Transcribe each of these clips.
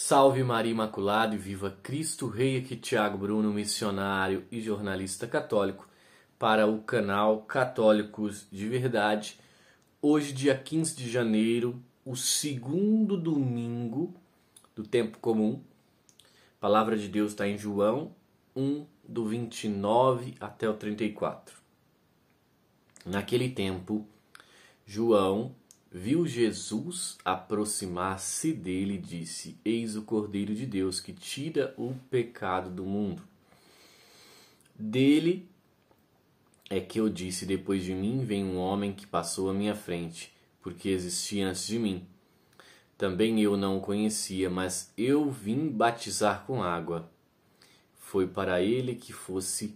Salve Maria Imaculada e viva Cristo Rei, aqui Tiago Bruno, missionário e jornalista católico, para o canal Católicos de Verdade. Hoje, dia 15 de janeiro, o segundo domingo do tempo comum. A palavra de Deus está em João 1, do 29 até o 34. Naquele tempo, João Viu Jesus aproximar-se dele e disse: Eis o Cordeiro de Deus que tira o pecado do mundo. Dele é que eu disse: Depois de mim vem um homem que passou à minha frente, porque existia antes de mim. Também eu não o conhecia, mas eu vim batizar com água. Foi para ele que fosse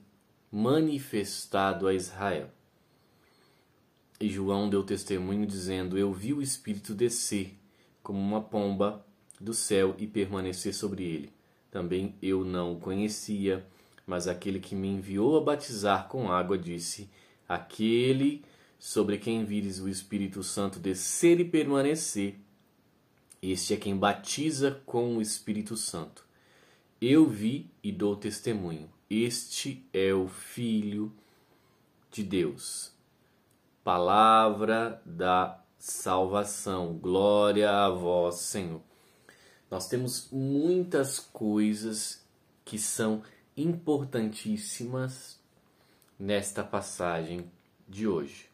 manifestado a Israel. E João deu testemunho, dizendo: Eu vi o Espírito descer como uma pomba do céu e permanecer sobre ele. Também eu não o conhecia, mas aquele que me enviou a batizar com água disse: Aquele sobre quem vires o Espírito Santo descer e permanecer, este é quem batiza com o Espírito Santo. Eu vi e dou testemunho: Este é o Filho de Deus palavra da salvação. Glória a vós, Senhor. Nós temos muitas coisas que são importantíssimas nesta passagem de hoje.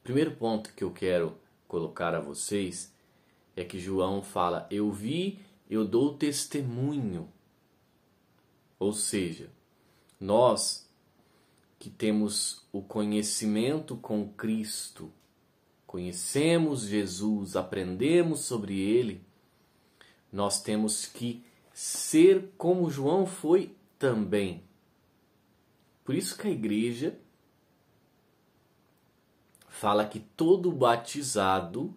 O primeiro ponto que eu quero colocar a vocês é que João fala: Eu vi, eu dou testemunho. Ou seja, nós que temos o conhecimento com Cristo, conhecemos Jesus, aprendemos sobre ele, nós temos que ser como João foi também. Por isso que a igreja fala que todo batizado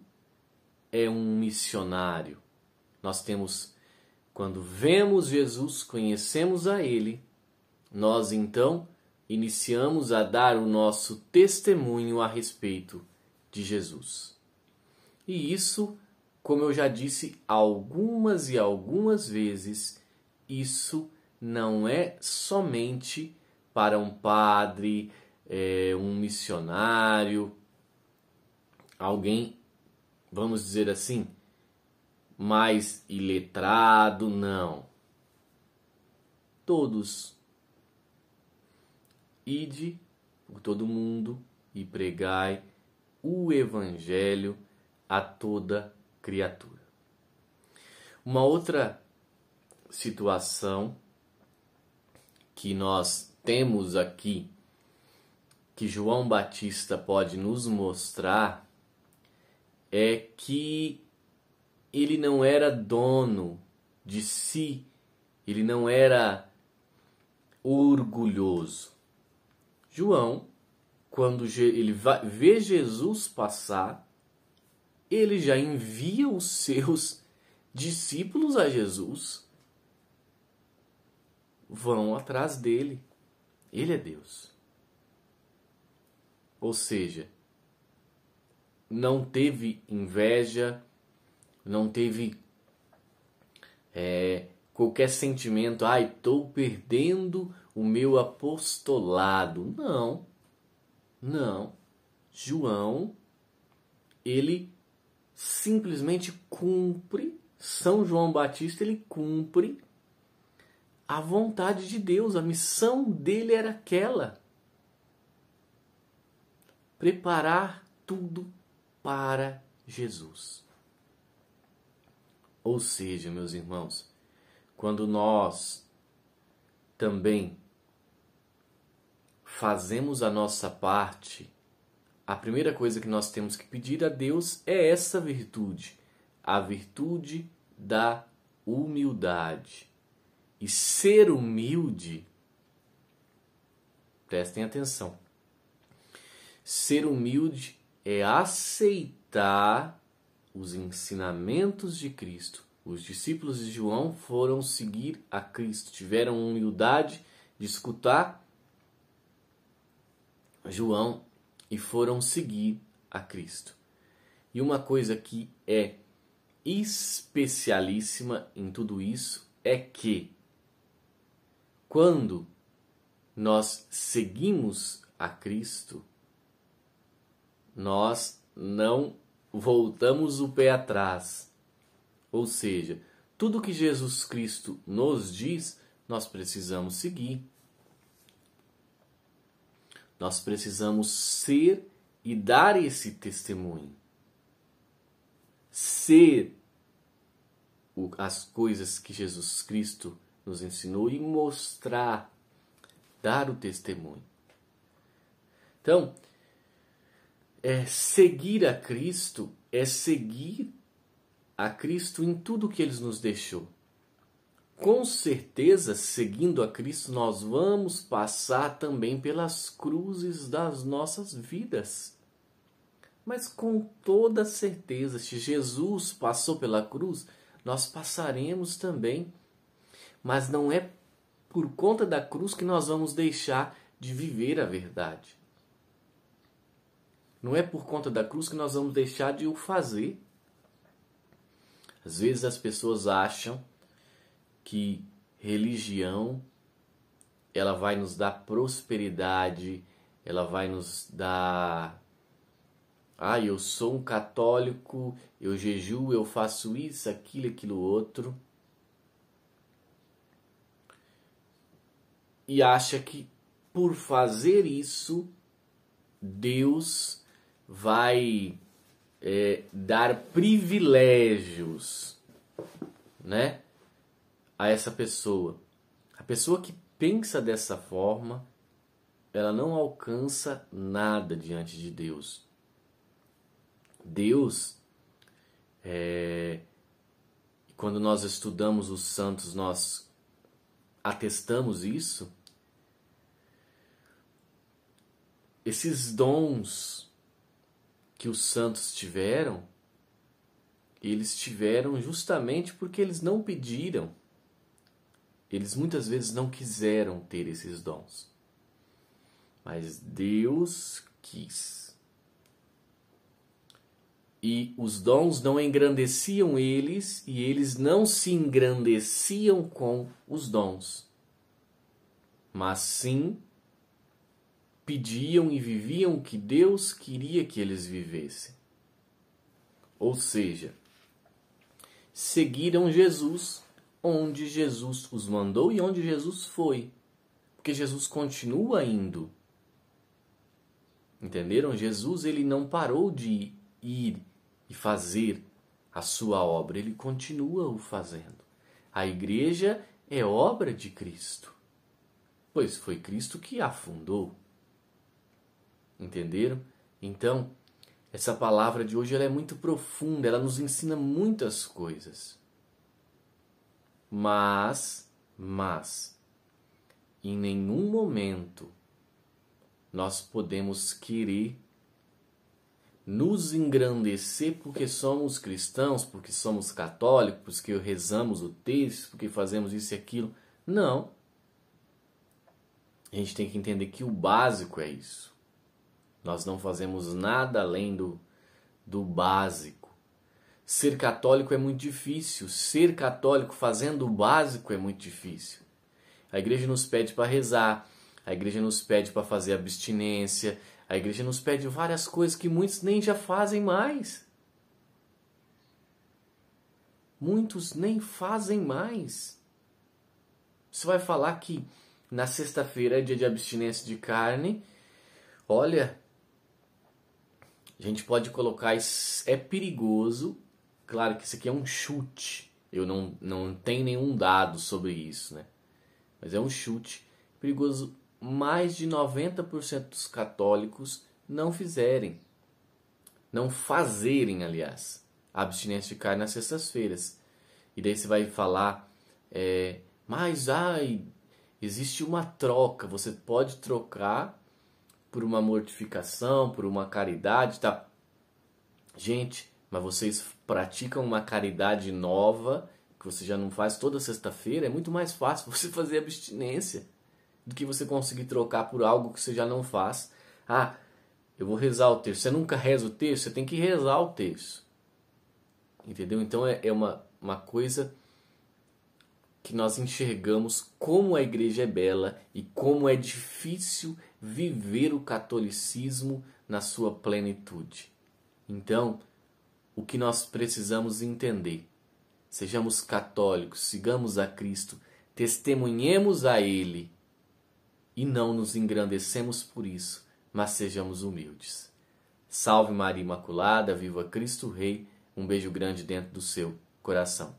é um missionário. Nós temos, quando vemos Jesus, conhecemos a Ele, nós então iniciamos a dar o nosso testemunho a respeito de Jesus. E isso, como eu já disse algumas e algumas vezes, isso não é somente para um padre, é, um missionário, alguém, vamos dizer assim, mais iletrado, não. Todos Ide por todo mundo e pregai o evangelho a toda criatura. Uma outra situação que nós temos aqui que João Batista pode nos mostrar é que ele não era dono de si, ele não era orgulhoso. João, quando ele vê Jesus passar, ele já envia os seus discípulos a Jesus. Vão atrás dele. Ele é Deus. Ou seja, não teve inveja, não teve é, qualquer sentimento, ai, estou perdendo o meu apostolado. Não, não. João, ele simplesmente cumpre, São João Batista, ele cumpre a vontade de Deus, a missão dele era aquela: preparar tudo para Jesus. Ou seja, meus irmãos, quando nós também fazemos a nossa parte, a primeira coisa que nós temos que pedir a Deus é essa virtude, a virtude da humildade. E ser humilde, prestem atenção, ser humilde é aceitar os ensinamentos de Cristo os discípulos de João foram seguir a Cristo, tiveram humildade de escutar João e foram seguir a Cristo. E uma coisa que é especialíssima em tudo isso é que quando nós seguimos a Cristo, nós não voltamos o pé atrás ou seja, tudo que Jesus Cristo nos diz, nós precisamos seguir. Nós precisamos ser e dar esse testemunho. Ser as coisas que Jesus Cristo nos ensinou e mostrar, dar o testemunho. Então, é, seguir a Cristo é seguir a Cristo em tudo que ele nos deixou. Com certeza, seguindo a Cristo, nós vamos passar também pelas cruzes das nossas vidas. Mas com toda certeza, se Jesus passou pela cruz, nós passaremos também. Mas não é por conta da cruz que nós vamos deixar de viver a verdade. Não é por conta da cruz que nós vamos deixar de o fazer. Às vezes as pessoas acham que religião ela vai nos dar prosperidade, ela vai nos dar ah, eu sou um católico, eu jejuo, eu faço isso, aquilo, aquilo outro. E acha que por fazer isso, Deus vai é, dar privilégios, né, a essa pessoa. A pessoa que pensa dessa forma, ela não alcança nada diante de Deus. Deus, é, quando nós estudamos os santos, nós atestamos isso. Esses dons que os santos tiveram, eles tiveram justamente porque eles não pediram. Eles muitas vezes não quiseram ter esses dons. Mas Deus quis. E os dons não engrandeciam eles e eles não se engrandeciam com os dons, mas sim pediam e viviam o que Deus queria que eles vivessem. Ou seja, seguiram Jesus onde Jesus os mandou e onde Jesus foi. Porque Jesus continua indo. Entenderam? Jesus ele não parou de ir e fazer a sua obra, ele continua o fazendo. A igreja é obra de Cristo, pois foi Cristo que a fundou. Entenderam? Então, essa palavra de hoje ela é muito profunda, ela nos ensina muitas coisas. Mas, mas, em nenhum momento nós podemos querer nos engrandecer porque somos cristãos, porque somos católicos, porque rezamos o texto, porque fazemos isso e aquilo. Não. A gente tem que entender que o básico é isso. Nós não fazemos nada além do, do básico. Ser católico é muito difícil. Ser católico fazendo o básico é muito difícil. A igreja nos pede para rezar, a igreja nos pede para fazer abstinência, a igreja nos pede várias coisas que muitos nem já fazem mais. Muitos nem fazem mais. Você vai falar que na sexta-feira é dia de abstinência de carne. Olha, a gente pode colocar é perigoso. Claro que isso aqui é um chute. Eu não não tenho nenhum dado sobre isso, né? Mas é um chute perigoso mais de 90% dos católicos não fizerem não fazerem, aliás, a abstinência de carne nas sextas-feiras. E daí você vai falar, é, mas ai, existe uma troca, você pode trocar por uma mortificação, por uma caridade, tá? Gente, mas vocês praticam uma caridade nova que você já não faz toda sexta-feira, é muito mais fácil você fazer abstinência do que você conseguir trocar por algo que você já não faz. Ah, eu vou rezar o terço. Você nunca reza o terço? Você tem que rezar o terço. Entendeu? Então é, é uma, uma coisa que nós enxergamos como a igreja é bela e como é difícil viver o catolicismo na sua plenitude. Então, o que nós precisamos entender? Sejamos católicos, sigamos a Cristo, testemunhemos a Ele e não nos engrandecemos por isso, mas sejamos humildes. Salve Maria Imaculada, viva Cristo Rei, um beijo grande dentro do seu coração.